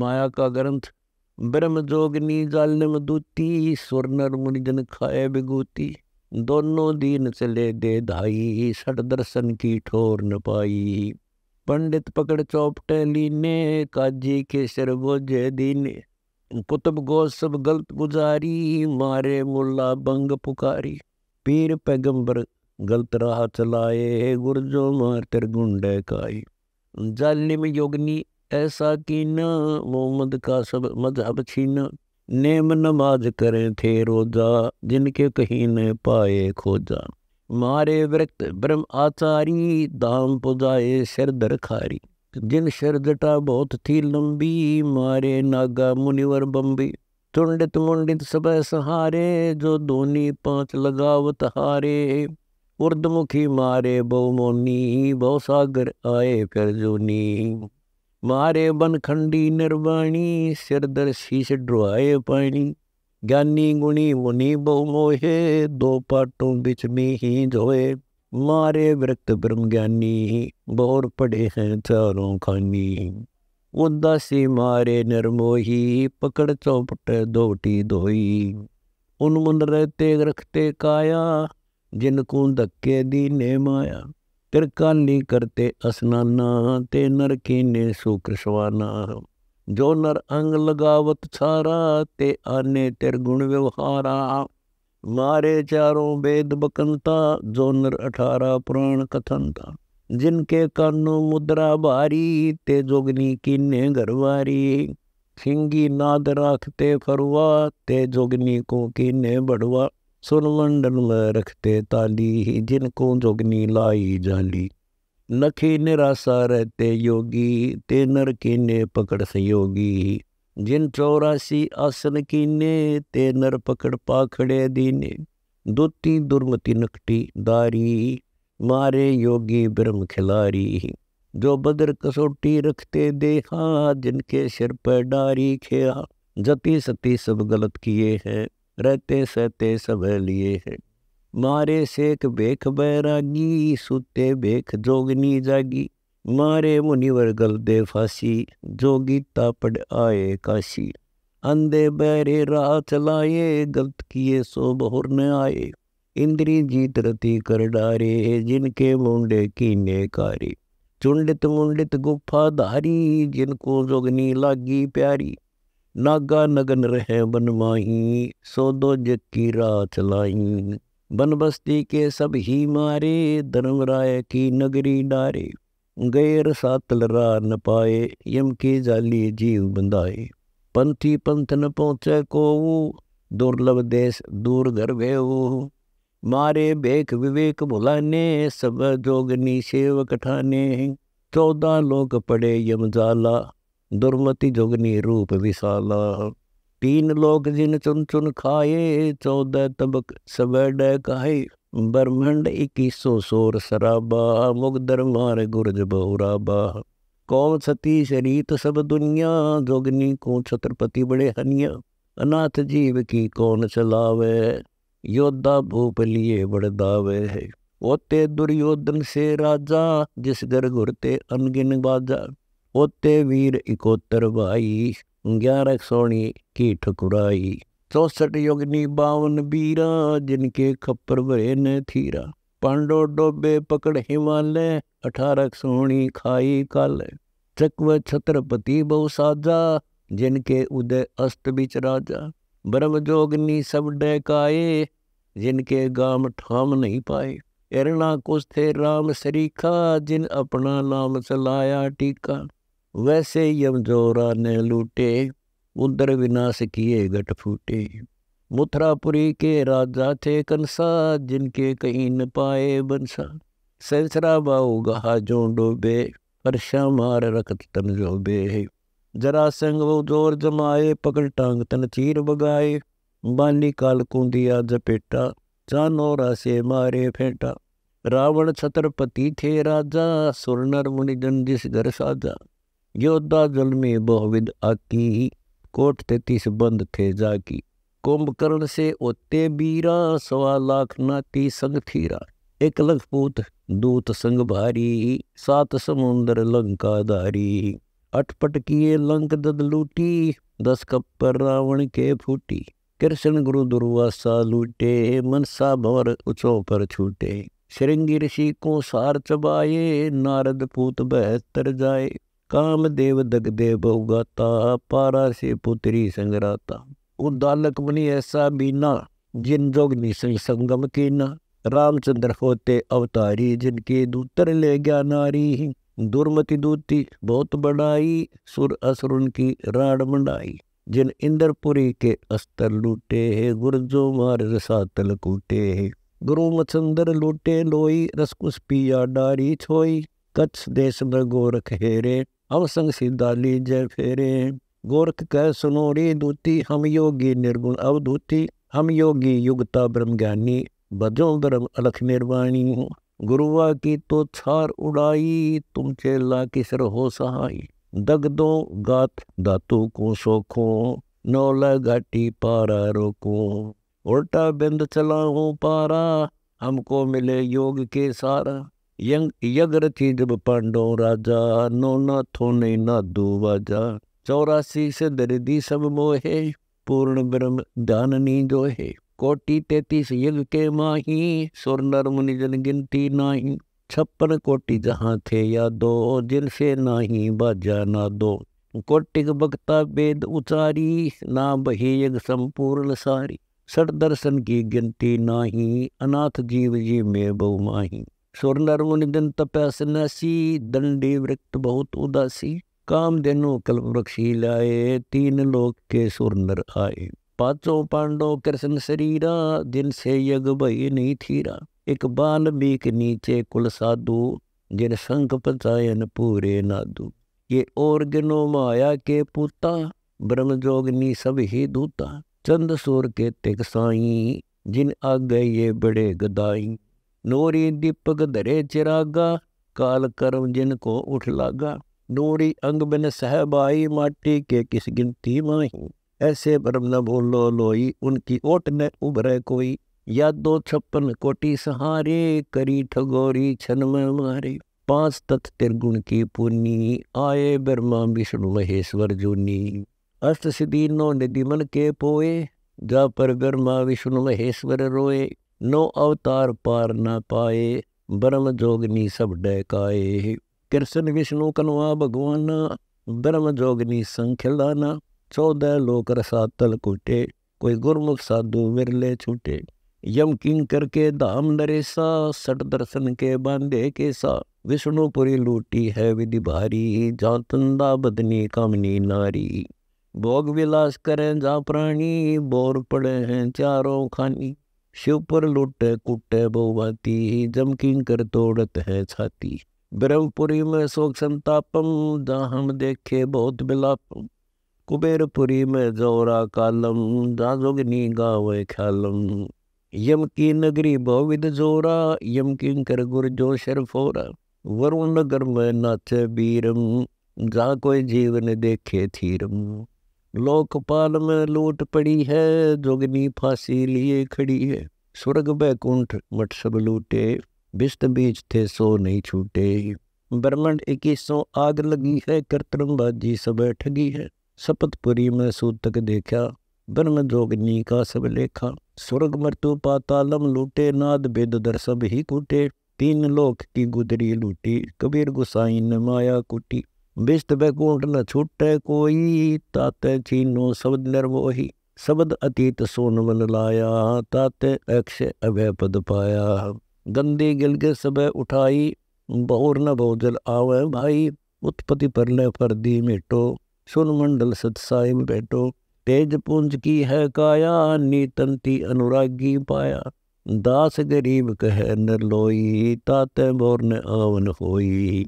माया का ग्रंथ ब्रह्म जोगनी जालने मधुती स्वर नर मुनिजन खाए बिगूती दोनों दीन चले दे धाई सट दर्शन की ठोर न पाई पंडित पकड़ चौपटे लीने काजी के सिर बोझे दीने कुतुब गो सब गलत गुजारी मारे मुल्ला बंग पुकारी पीर पैगंबर गलत राह चलाए गुरजो मार तिर गुंडे काई जालिम योगनी ऐसा कीन मोहम्मद का सब मजहब छीन नेम नमाज करें थे रोजा जिनके कहीं न पाए खोजा मारे वृक्त ब्रह्म आचारी दाम पुजाए सिरदर खारी जिन जटा बहुत थी लंबी मारे नागा मुनिवर बम्बी चुंडित मुंडित सब सहारे जो धोनी पांच लगावत हारे उर्दमुखी मारे बहुमोनी बहु सागर आए फिर जोनी ਮਾਰੇ ਬਨਖੰਡੀ ਨਿਰਵਾਣੀ ਸਿਰ ਦਰ ਸੀਸ ਡਰਵਾਏ ਪਾਣੀ ਗਿਆਨੀ ਗੁਣੀ ਮੁਨੀ ਬਹੁ ਮੋਹੇ ਦੋ ਪਾਟੋਂ ਵਿੱਚ ਮੀਂਹ ਧੋਏ ਮਾਰੇ ਵਿਰਕਤ ਬ੍ਰਹਮ ਗਿਆਨੀ ਬਹੁਰ ਪੜੇ ਹੈ ਚਾਰੋਂ ਖਾਨੀ ਸੀ ਮਾਰੇ ਨਿਰਮੋਹੀ ਪਕੜ ਚੌਪਟ ਦੋਟੀ ਦੋਈ ਉਨ ਮੁਨ ਰਹਤੇ ਰਖਤੇ ਕਾਇਆ ਜਿਨ ਕੋ ਧੱਕੇ ਦੀ ਨੇ ਮਾਇਆ तिरकानी करते असनाना ते नर कीने सुकृष्वाना जो नर अंग लगावत सारा ते आने तिर गुण व्यवहारा मारे चारों वेद बकंता जो नर अठारह पुराण कथनता जिनके कानों मुद्रा भारी ते जोगनी कीने घरवारी सिंगी नाद राखते फरुआ ते जोगनी को कीने बढ़वा सुरमंडल में रखते ताली ही जिनको जोगनी लाई जाली नखी निराशा रहते योगी ते नर कीने पकड़ संयोगी जिन चौरासी आसन कीने ते नर पकड़ पाखड़े दीने दुती दुर्मति नकटी दारी मारे योगी ब्रह्म खिलारी जो बदर कसोटी रखते देखा जिनके सिर पर डारी खेया जति सती सब गलत किए हैं रहते सहते सब लिए है मारे सेख बेख बैरागी सुते बेख जोगनी जागी मारे मुनिवर गल दे फांसी जोगी तापड़ आए काशी अंधे बैरे राह चलाए गलत किए सो बहुर न आए इंद्री जीत रति कर डारे जिनके मुंडे कीने कारी चुंडित मुंडित गुफा धारी जिनको जोगनी लागी प्यारी नागा नगन रहे बन माही सोदो जक्की रात लाई बन बस्ती के सब ही मारे धर्म राय की नगरी डारे गैर सातल रा न पाए यम की जाली जीव बंदाए पंथी पंथ न पहुँचे को दुर्लभ देश दूर घर भे मारे बेख विवेक भुलाने सब जोगनी सेव कठाने चौदह लोक पड़े यम जाला दुर्मति जोगनी रूप विशाला तीन लोक जिन चुन चुन खाए चौदह तबक सबड कहे ब्रह्मंड इक्कीसो सोर शराबा मुगदर मार गुरज बहुराबा कौम सती शरीत सब दुनिया जोगनी को छत्रपति बड़े हनिया अनाथ जीव की कौन चलावे योद्धा भूप लिए बड़दावे ओते दुर्योधन से राजा जिस घर गुरते अनगिन बाजा ओते वीर इको तर भाई 1100 ની ઠકુરાઈ 2652 બીરા જિનકે ખપર ભરે ને થીરા પાણ ડો ડોબે પકડ હિવાલે 1800 ખાઈ કલે ચકવા છત્રપતિ બૌસાજા જિનકે ઉદે અસ્ત બિચ રાજા બરમ जोगनी सब દે કાએ જિનકે ગામ ઠામ નહીં પાએ એરણા કુથે રામ સરીખા જિન અપના નામ ચલાયા ટીકા वैसे यम जोरा ने लूटे उधर विनाश किए गट फूटे मथुरापुरी के राजा थे कंसा जिनके कहीं न पाए बंसा सेंसरा बाऊ गहा जो डोबे पर मार रखत तन जो जोबे जरा संघ वो जोर जमाए पकड़ टांग तन चीर बगाए बाली काल कुंदिया जपेटा चानोरा से मारे फेंटा रावण छत्रपति थे राजा सुरनर मुनिजन जिस घर साजा योद्धा जुलमी बहुविद आकी कोट तैतीस बंद थे जाकी कुंभकर्ण से ओते बीरा सवा लाख नाती संग थीरा एक लखपूत दूत संग भारी सात समुंदर लंका धारी अटपट किए लंक दद लूटी दस कप्पर रावण के फूटी कृष्ण गुरु दुर्वासा लूटे मनसा भवर उचो पर छूटे श्रृंगी ऋषि को सार चबाए नारद पूत बहत्तर जाए कामदेव दगदेव उगाता पारा से पुत्री संगराता उदालक मुनि ऐसा बीना जिन जोग निसंग संगम कीना रामचंद्र होते अवतारी जिनके दूतर ले गया नारी ही दुर्मति दूती बहुत बड़ाई सुर असुर की राड मंडाई जिन इंद्रपुरी के अस्तर लूटे है गुरजो मार रसातल कूटे है गुरु मचंदर लूटे लोई रसकुश पिया डारी छोई कच्छ देश में गोरख हेरे अवसंग सिद्धा लीजय फेरे गोरख कह सुनो रे दूती हम योगी निर्गुण अवधूति हम योगी युगता ब्रह्म ज्ञानी भजो ब्रह्म अलख निर्वाणी हूँ गुरुआ की तो छार उड़ाई तुम चेला किसर हो सहाई दग दो गात धातु को सोखो नौला घाटी पारा रोको उल्टा बिंद चलाऊं पारा हमको मिले योग के सारा यंग यज्ञ जब पांडो राजा नो न थो नहीं ना दो बाजा चौरासी से दरिदी सब मोहे पूर्ण ब्रह्म ध्यान नी जो है कोटि तैतीस यज्ञ के माही सुर नर मुनि जन गिनती नाही छप्पन कोटि जहाँ थे या दो जिनसे नाही बाजा ना दो कोटिक वक्ता वेद उचारी ना बही यज्ञ संपूर्ण सारी सट दर्शन की गिनती नाही अनाथ जीव जी में बहुमाही सुरनरमुनिदिन तपस्नसी दंडी वृक्त बहुत उदासी काम देनु कल्प वृक्षी लाए तीन लोक के सुरनर आए पाचो पांडो कृष्ण शरीरा जिनसे यज्ञ भई नहीं थीरा एक बाल बीक नीचे कुल साधु जिन शंख पचायन पूरे नादु ये और गिनो माया के पूता ब्रह्मजोगनी सब ही दूता चंद सूर के तिक साई जिन आगे ये बड़े गदाई नोरी दीपक धरे चिरागा काल कर्म जिनको उठ लागा नोरी अंग बिन सहबाई माटी के किस गिनती माही ऐसे ब्रह्म न बोलो लोई उनकी ओट न उभरे कोई या दो छप्पन कोटि सहारे करी ठगोरी छन मारे पांच तथ त्रिगुण की पुनी आए ब्रह्मा विष्णु महेश्वर जूनी अष्ट सिद्धि नो निधिमन के पोए जा पर ब्रह्मा विष्णु महेश्वर रोए नो अवतार पार न पाए ब्रह्म जोगनी सब डकाए कृष्ण विष्णु कनवा भगवान ब्रह्म जोगनी संखिलाना चौदह लोक रसातल कुटे कोई गुरमुख साधु विरले छूटे यम किंग करके धाम नरेसा सट दर्शन के बांधे के सा विष्णुपुरी लूटी है विधि भारी जातंदा बदनी कामनी नारी भोग विलास करें जा प्राणी बोर पड़े हैं चारों खानी शिव पर लुटे कुटे बहुवाती जमकिन कर तोड़त है छाती ब्रह्मपुरी में शोक संतापम दाहम देखे बहुत बिलापम कुबेरपुरी में जोरा कालम दाजोगनी गावे ख्यालम यम की नगरी बहुविध जोरा यम किंकर गुर जो शरफोरा वरुण नगर में नाच बीरम जा कोई जीवन देखे थीरम लोकपाल में लूट पड़ी है जोगनी फांसी लिए खड़ी है स्वर्ग बैकुंठ मठ सब लूटे बिस्त बीज थे सो नहीं छूटे बर्मंड इक्कीसो आग लगी है बाजी सब ठगी है सपतपुरी में सूतक देखा ब्रह्म जोगनी का सब लेखा स्वर्ग मृत्यु पातालम लूटे नाद बेद दर सब ही कूटे तीन लोक की गुदरी लूटी कबीर ने माया कुटी ਬਿਸ਼ਤ ਬੈਕੁੰਠ ਨ ਛੁੱਟੇ ਕੋਈ ਤਾਤੈ ਛੀਨੋ ਸ਼ਬਦ ਨਿਰਵੋਹੀ ਸ਼ਬਦ ਅਤੀਤ ਸੋਨ ਸੋਨਵਨ ਲਾਇਆ ਤਾਤੈ ਅਕਸ਼ ਅਵੇ ਪਦ ਪਾਇਆ ਗੰਦੀ ਗਿਲਗੇ ਕੇ ਉਠਾਈ ਬਹੁਰ ਨ ਬਹੁਜਲ ਆਵੇ ਭਾਈ ਉਤਪਤੀ ਪਰਲੇ ਫਰਦੀ ਮੇਟੋ ਸੁਨ ਮੰਡਲ ਸਤ ਸਾਇਮ ਬੈਟੋ ਤੇਜ ਪੁੰਜ ਕੀ ਹੈ ਕਾਇਆ ਨੀਤੰਤੀ ਅਨੁਰਾਗੀ ਪਾਇਆ ਦਾਸ ਗਰੀਬ ਕਹੈ ਲੋਈ ਤਾਤੈ ਬੋਰਨ ਆਵਨ ਹੋਈ